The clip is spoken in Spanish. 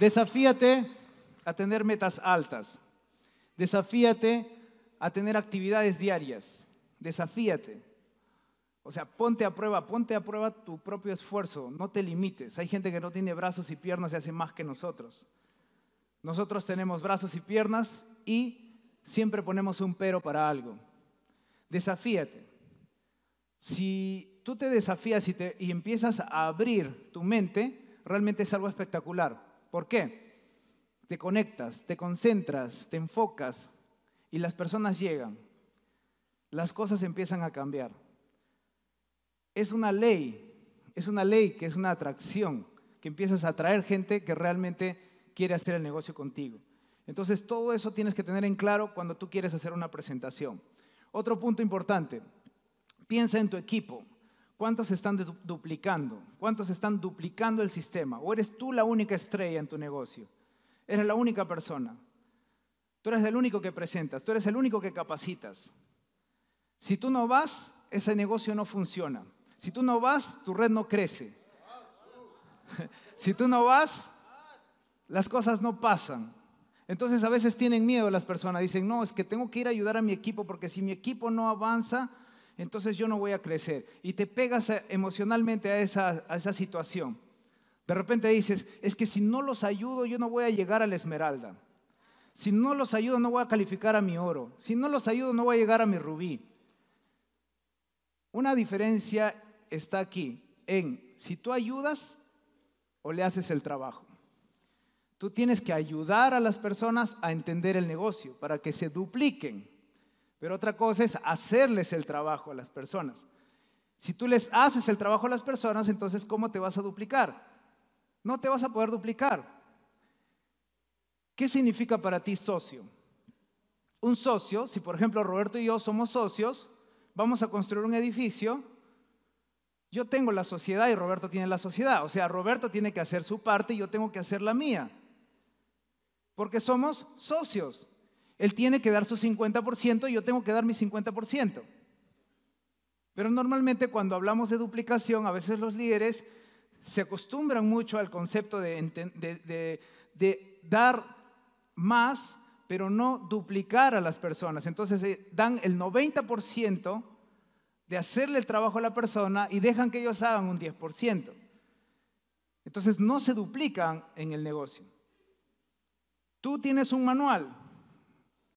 Desafíate a tener metas altas. Desafíate a tener actividades diarias. Desafíate. O sea, ponte a prueba, ponte a prueba tu propio esfuerzo, no te limites. Hay gente que no tiene brazos y piernas y hace más que nosotros. Nosotros tenemos brazos y piernas y siempre ponemos un pero para algo. Desafíate. Si tú te desafías y, te, empiezas a abrir tu mente, realmente es algo espectacular. ¿Por qué? Te conectas, te concentras, te enfocas y las personas llegan. Las cosas empiezan a cambiar. Es una ley, es una ley que es una atracción, que empiezas a atraer gente que realmente quiere hacer el negocio contigo. Entonces todo eso tienes que tener en claro cuando tú quieres hacer una presentación. Otro punto importante, piensa en tu equipo. ¿Cuántos están duplicando? ¿Cuántos están duplicando el sistema? ¿O eres tú la única estrella en tu negocio? Eres la única persona. Tú eres el único que presentas, tú eres el único que capacitas. Si tú no vas, ese negocio no funciona. Si tú no vas, tu red no crece. si tú no vas, las cosas no pasan. Entonces a veces tienen miedo las personas, dicen, no, es que tengo que ir a ayudar a mi equipo porque si mi equipo no avanza, entonces yo no voy a crecer. Y te pegas emocionalmente a esa, situación. De repente dices, es que si no los ayudo, yo no voy a llegar a la esmeralda. Si no los ayudo, no voy a calificar a mi oro. Si no los ayudo, no voy a llegar a mi rubí. Una diferencia está aquí en si tú ayudas o le haces el trabajo. Tú tienes que ayudar a las personas a entender el negocio para que se dupliquen. Pero otra cosa es hacerles el trabajo a las personas. Si tú les haces el trabajo a las personas, entonces ¿cómo te vas a duplicar? No te vas a poder duplicar. ¿Qué significa para ti socio? Un socio, si por ejemplo Roberto y yo somos socios, vamos a construir un edificio, yo tengo la sociedad y Roberto tiene la sociedad. O sea, Roberto tiene que hacer su parte y yo tengo que hacer la mía. Porque somos socios. Él tiene que dar su 50% y yo tengo que dar mi 50%. Pero normalmente cuando hablamos de duplicación, a veces los líderes se acostumbran mucho al concepto de, dar más, pero no duplicar a las personas. Entonces eh, dan el 90% de hacerle el trabajo a la persona y dejan que ellos hagan un 10%. Entonces no se duplican en el negocio. Tú tienes un manual,